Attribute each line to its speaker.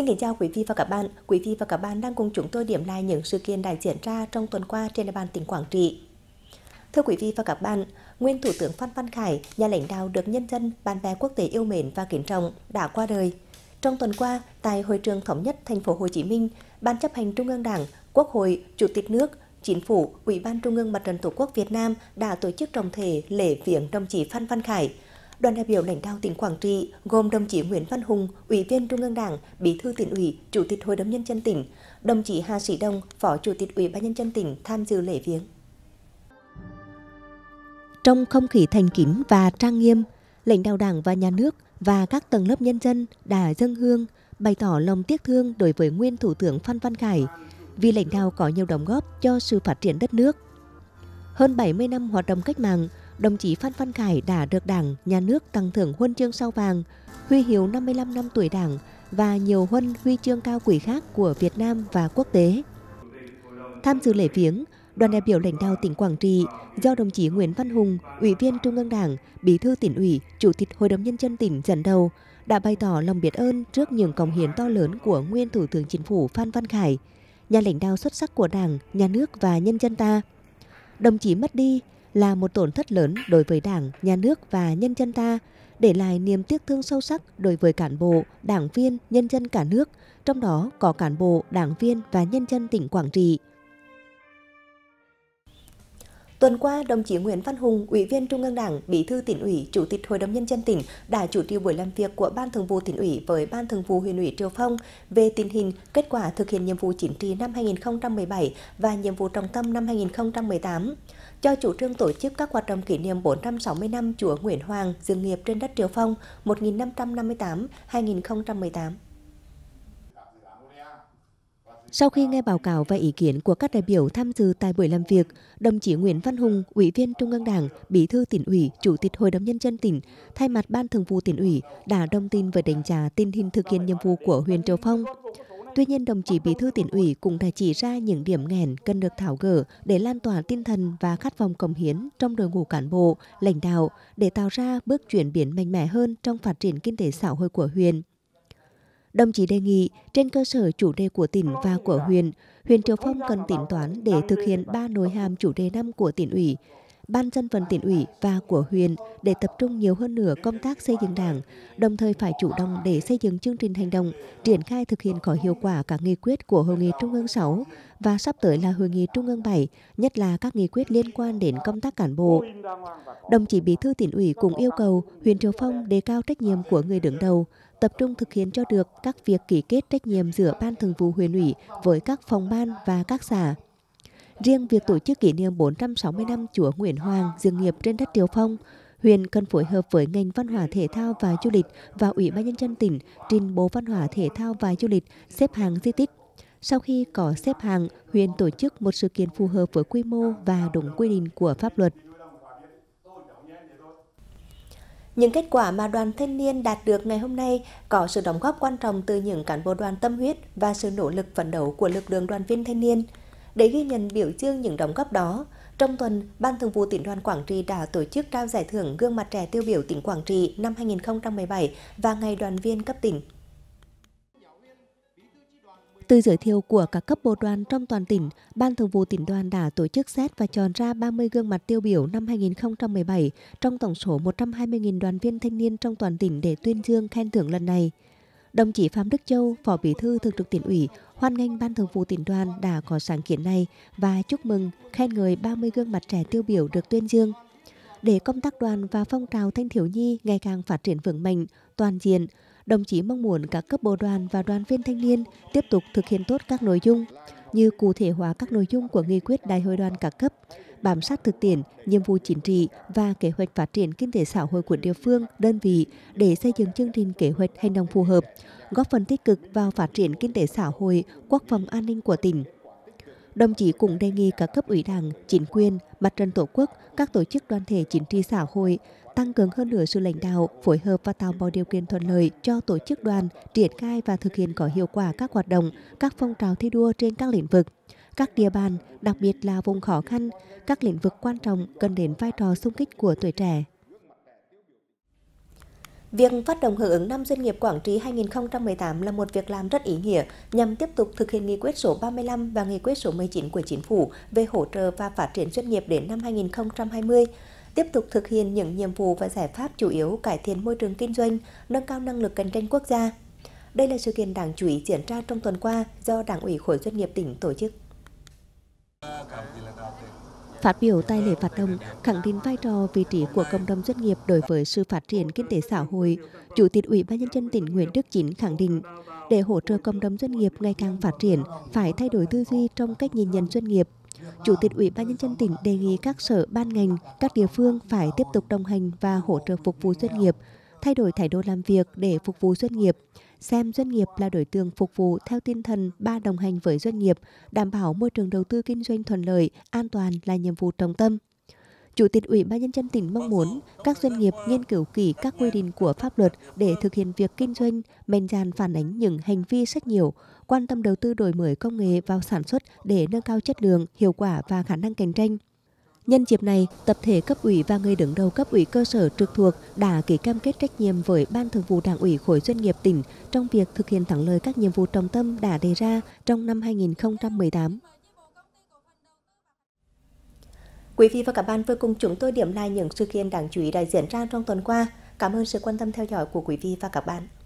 Speaker 1: Xin kính chào quý vị và các bạn. Quý vị và các bạn đang cùng chúng tôi điểm lại những sự kiện đã diễn ra trong tuần qua trên địa bàn tỉnh Quảng Trị. Thưa quý vị và các bạn, nguyên Thủ tướng Phan Văn Khải, nhà lãnh đạo được nhân dân, bạn bè quốc tế yêu mến và kính trọng, đã qua đời. Trong tuần qua, tại hội trường thống nhất thành phố Hồ Chí Minh, Ban chấp hành Trung ương Đảng, Quốc hội, Chủ tịch nước, Chính phủ, Ủy ban Trung ương Mặt trận Tổ quốc Việt Nam đã tổ chức trọng thể lễ viếng đồng chí Phan Văn Khải – đoàn đại biểu lãnh đạo tỉnh Quảng Trị gồm đồng chí Nguyễn Văn Hùng, Ủy viên Trung ương Đảng, Bí thư tỉnh ủy, Chủ tịch Hội đồng Nhân dân tỉnh, đồng chí Hà Sĩ Đông, Phó Chủ tịch Ủy ban Nhân dân tỉnh tham dự lễ viếng. Trong không khí thành kính và trang nghiêm, lãnh đạo Đảng và Nhà nước và các tầng lớp nhân dân đã dâng hương, bày tỏ lòng tiếc thương đối với nguyên Thủ tướng Phan Văn Khải vì lãnh đạo có nhiều đóng góp cho sự phát triển đất nước. Hơn 70 năm hoạt động cách mạng, đồng chí Phan Văn Khải đã được Đảng, Nhà nước tặng thưởng huân chương sao vàng, huy hiệu 55 năm tuổi Đảng và nhiều huân huy chương cao quý khác của Việt Nam và quốc tế. Tham dự lễ viếng, đoàn đại biểu lãnh đạo tỉnh Quảng Trị do đồng chí Nguyễn Văn Hùng, Ủy viên Trung ương Đảng, Bí thư tỉnh ủy, Chủ tịch Hội đồng Nhân dân tỉnh dẫn đầu, đã bày tỏ lòng biết ơn trước những công hiến to lớn của nguyên Thủ tướng Chính phủ Phan Văn Khải, nhà lãnh đạo xuất sắc của Đảng, Nhà nước và nhân dân ta. Đồng chí mất đi là một tổn thất lớn đối với Đảng, Nhà nước và nhân dân ta, để lại niềm tiếc thương sâu sắc đối với cán bộ, đảng viên, nhân dân cả nước, trong đó có cán bộ, đảng viên và nhân dân tỉnh Quảng Trị. Tuần qua, đồng chí Nguyễn Văn Hùng, Ủy viên Trung ương Đảng, Bí thư tỉnh ủy, Chủ tịch Hội đồng nhân dân tỉnh đã chủ trì buổi làm việc của Ban Thường vụ tỉnh ủy với Ban Thường vụ huyện ủy Triều Phong về tình hình, kết quả thực hiện nhiệm vụ chính trị năm 2017 và nhiệm vụ trọng tâm năm 2018 cho chủ trương tổ chức các hoạt động kỷ niệm 460 năm Chúa Nguyễn Hoàng, dựng nghiệp trên đất Triều Phong 1558-2018. Sau khi nghe báo cáo và ý kiến của các đại biểu tham dự tại buổi làm việc, đồng chí Nguyễn Văn Hùng, Ủy viên Trung ương Đảng, Bí thư tỉnh ủy, Chủ tịch Hội đồng Nhân dân tỉnh, thay mặt Ban thường vụ tỉnh ủy đã đồng tin với đánh giá tình hình thực hiện nhiệm vụ của huyện Triệu Phong. Tuy nhiên, đồng chí Bí thư tỉnh ủy cũng đã chỉ ra những điểm nghẽn cần được thảo gỡ để lan tỏa tinh thần và khát vọng cống hiến trong đội ngũ cán bộ, lãnh đạo để tạo ra bước chuyển biến mạnh mẽ hơn trong phát triển kinh tế xã hội của huyện. Đồng chí đề nghị trên cơ sở chủ đề của tỉnh và của huyện, huyện Triệu Phong cần tính toán để thực hiện ba nội hàm chủ đề năm của tỉnh ủy, ban dân vận tỉnh ủy và của huyện để tập trung nhiều hơn nữa công tác xây dựng đảng, đồng thời phải chủ động để xây dựng chương trình hành động, triển khai thực hiện có hiệu quả các nghị quyết của Hội nghị Trung ương 6 và sắp tới là Hội nghị Trung ương 7, nhất là các nghị quyết liên quan đến công tác cán bộ. Đồng chí Bí thư tỉnh ủy cũng yêu cầu huyện Triều Phong đề cao trách nhiệm của người đứng đầu, tập trung thực hiện cho được các việc ký kết trách nhiệm giữa Ban Thường vụ huyện ủy với các phòng ban và các xã. Riêng việc tổ chức kỷ niệm 460 năm Chúa Nguyễn Hoàng dừng nghiệp trên đất Tiều Phong, huyện cần phối hợp với ngành văn hóa thể thao và du lịch và Ủy ban nhân dân tỉnh trình Bộ Văn hóa thể thao và du lịch xếp hàng di tích. Sau khi có xếp hàng, huyện tổ chức một sự kiện phù hợp với quy mô và đúng quy định của pháp luật. Những kết quả mà đoàn thanh niên đạt được ngày hôm nay có sự đóng góp quan trọng từ những cán bộ đoàn tâm huyết và sự nỗ lực phấn đấu của lực lượng đoàn viên thanh niên. Để ghi nhận biểu dương những đóng góp đó, trong tuần, Ban Thường vụ tỉnh đoàn Quảng Trị đã tổ chức trao giải thưởng gương mặt trẻ tiêu biểu tỉnh Quảng Trị năm 2017 và Ngày đoàn viên cấp tỉnh. Từ giới thiệu của các cấp bộ đoàn trong toàn tỉnh, Ban Thường vụ tỉnh đoàn đã tổ chức xét và chọn ra 30 gương mặt tiêu biểu năm 2017 trong tổng số 120.000 đoàn viên thanh niên trong toàn tỉnh để tuyên dương khen thưởng lần này. Đồng chí Phạm Đức Châu, Phó Bí thư Thường trực tỉnh ủy, hoan nghênh Ban Thường vụ tỉnh đoàn đã có sáng kiến này và chúc mừng khen người 30 gương mặt trẻ tiêu biểu được tuyên dương. Để công tác đoàn và phong trào thanh thiếu nhi ngày càng phát triển vững mạnh, toàn diện, đồng chí mong muốn các cấp bộ đoàn và đoàn viên thanh niên tiếp tục thực hiện tốt các nội dung như cụ thể hóa các nội dung của nghị quyết đại hội đoàn các cấp, bám sát thực tiễn, nhiệm vụ chính trị và kế hoạch phát triển kinh tế xã hội của địa phương, đơn vị để xây dựng chương trình kế hoạch hành động phù hợp, góp phần tích cực vào phát triển kinh tế xã hội, quốc phòng an ninh của tỉnh. Đồng chí cũng đề nghị các cấp ủy đảng, chính quyền, mặt trận tổ quốc, các tổ chức đoàn thể chính trị xã hội tăng cường hơn nữa sự lãnh đạo, phối hợp và tạo mọi điều kiện thuận lợi cho tổ chức đoàn triển khai và thực hiện có hiệu quả các hoạt động, các phong trào thi đua trên các lĩnh vực các địa bàn, đặc biệt là vùng khó khăn, các lĩnh vực quan trọng cần đến vai trò xung kích của tuổi trẻ, Việc phát động hưởng ứng năm doanh nghiệp Quảng Trị 2018 là một việc làm rất ý nghĩa nhằm tiếp tục thực hiện nghị quyết số 35 và nghị quyết số 19 của chính phủ về hỗ trợ và phát triển doanh nghiệp đến năm 2020 tiếp tục thực hiện những nhiệm vụ và giải pháp chủ yếu cải thiện môi trường kinh doanh, nâng cao năng lực cạnh tranh quốc gia. Đây là sự kiện đáng chú ý diễn ra trong tuần qua do Đảng ủy khối doanh nghiệp tỉnh tổ chức. Phát biểu tại lễ phát động, khẳng định vai trò vị trí của cộng đồng doanh nghiệp đối với sự phát triển kinh tế xã hội, Chủ tịch Ủy ban nhân dân tỉnh Nguyễn Đức Chính khẳng định, để hỗ trợ cộng đồng doanh nghiệp ngày càng phát triển, phải thay đổi tư duy trong cách nhìn nhận doanh nghiệp. Chủ tịch Ủy ban nhân dân tỉnh đề nghị các sở ban ngành, các địa phương phải tiếp tục đồng hành và hỗ trợ phục vụ doanh nghiệp, thay đổi thái độ làm việc để phục vụ doanh nghiệp, xem doanh nghiệp là đối tượng phục vụ theo tinh thần ba đồng hành với doanh nghiệp, đảm bảo môi trường đầu tư kinh doanh thuận lợi, an toàn là nhiệm vụ trọng tâm. Chủ tịch Ủy ban Nhân dân tỉnh mong muốn các doanh nghiệp nghiên cứu kỹ các quy định của pháp luật để thực hiện việc kinh doanh, mạnh dàn phản ánh những hành vi sách nhiều quan tâm đầu tư đổi mới công nghệ vào sản xuất để nâng cao chất lượng, hiệu quả và khả năng cạnh tranh – Nhân dịp này, tập thể cấp ủy và người đứng đầu cấp ủy cơ sở trực thuộc đã ký cam kết trách nhiệm với Ban Thường vụ Đảng ủy khối doanh nghiệp tỉnh trong việc thực hiện thắng lợi các nhiệm vụ trọng tâm đã đề ra trong năm 2018. Quý vị và các bạn vừa cùng chúng tôi điểm lại những sự kiện đáng chú ý đã diễn ra trong tuần qua. Cảm ơn sự quan tâm theo dõi của quý vị và các bạn.